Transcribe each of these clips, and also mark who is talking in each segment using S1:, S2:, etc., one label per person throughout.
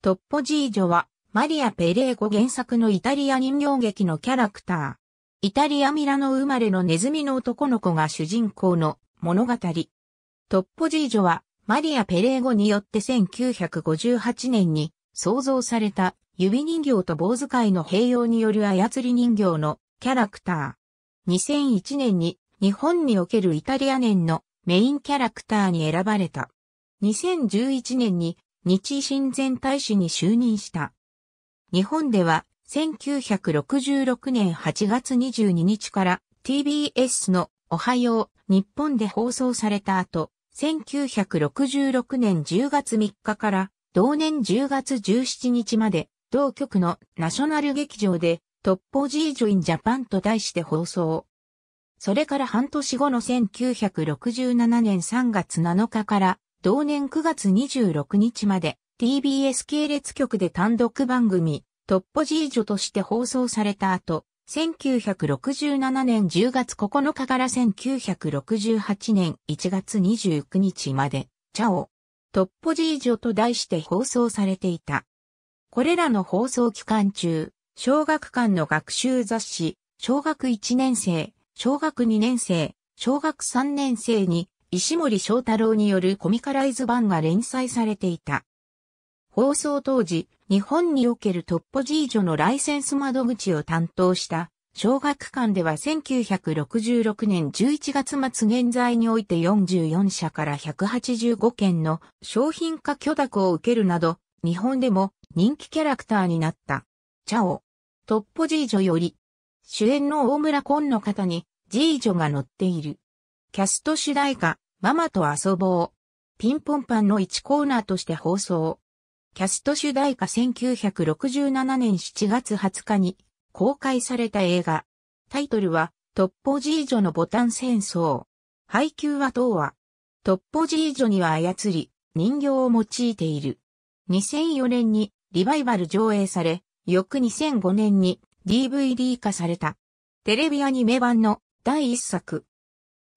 S1: トッポジージョは、マリア・ペレーゴ原作のイタリア人形劇のキャラクター。イタリア・ミラノ生まれのネズミの男の子が主人公の物語。トッポジージョは、マリア・ペレーゴによって1958年に創造された指人形と棒使いの併用による操り人形のキャラクター。2001年に日本におけるイタリア年のメインキャラクターに選ばれた。2011年に日親前大使に就任した。日本では1966年8月22日から TBS のおはよう日本で放送された後、1966年10月3日から同年10月17日まで同局のナショナル劇場でトッポジージョインジャパンと題して放送。それから半年後の1967年3月7日から同年9月26日まで TBS 系列局で単独番組トッポジージョとして放送された後、1967年10月9日から1968年1月29日まで、チャオ、トッポジージョと題して放送されていた。これらの放送期間中、小学館の学習雑誌、小学1年生、小学2年生、小学3年生に石森章太郎によるコミカライズ版が連載されていた。放送当時、日本におけるトッポジージョのライセンス窓口を担当した小学館では1966年11月末現在において44社から185件の商品化許諾を受けるなど、日本でも人気キャラクターになった。チャオ、トッポジージョより、主演の大村コンの方にジージョが乗っている。キャスト主題歌、ママと遊ぼう。ピンポンパンの1コーナーとして放送。キャスト主題歌1967年7月20日に公開された映画。タイトルは、トッポジージョのボタン戦争。配給は童話。トッポジージョには操り、人形を用いている。2004年にリバイバル上映され、翌2005年に DVD 化された。テレビアニメ版の第一作。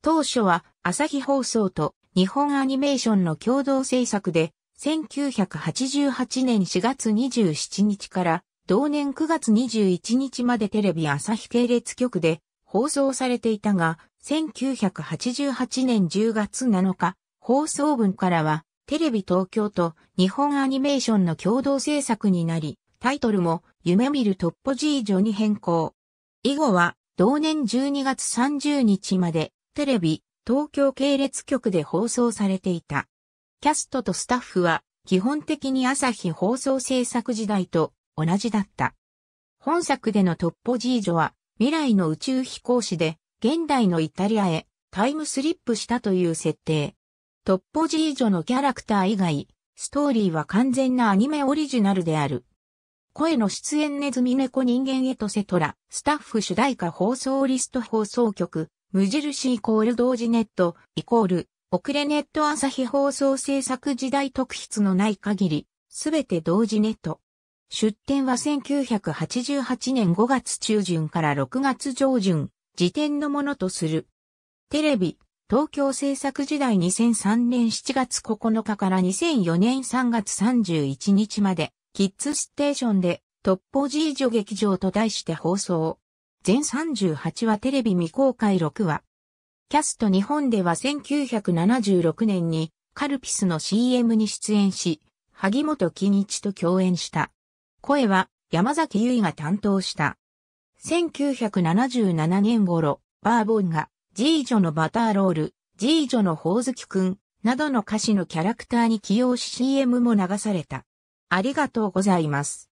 S1: 当初は朝日放送と日本アニメーションの共同制作で、1988年4月27日から同年9月21日までテレビ朝日系列局で放送されていたが、1988年10月7日、放送分からは、テレビ東京と日本アニメーションの共同制作になり、タイトルも夢見るトッポジージョに変更。以後は同年12月30日までテレビ、東京系列局で放送されていた。キャストとスタッフは基本的に朝日放送制作時代と同じだった。本作でのトッポジージョは未来の宇宙飛行士で現代のイタリアへタイムスリップしたという設定。トッポジージョのキャラクター以外、ストーリーは完全なアニメオリジナルである。声の出演ネズミ猫人間エトセトラ、スタッフ主題歌放送リスト放送局、無印イコール同時ネット、イコール、遅れネット朝日放送制作時代特筆のない限り、すべて同時ネット。出展は1988年5月中旬から6月上旬、時点のものとする。テレビ、東京制作時代2003年7月9日から2004年3月31日まで、キッズステーションで、トッポジージョ劇場と題して放送。全38話テレビ未公開6話。キャスト日本では1976年にカルピスの CM に出演し、萩本欽一と共演した。声は山崎優衣が担当した。1977年頃、バーボンが、ジージョのバターロール、ジージョのほおずきくん、などの歌詞のキャラクターに起用し CM も流された。ありがとうございます。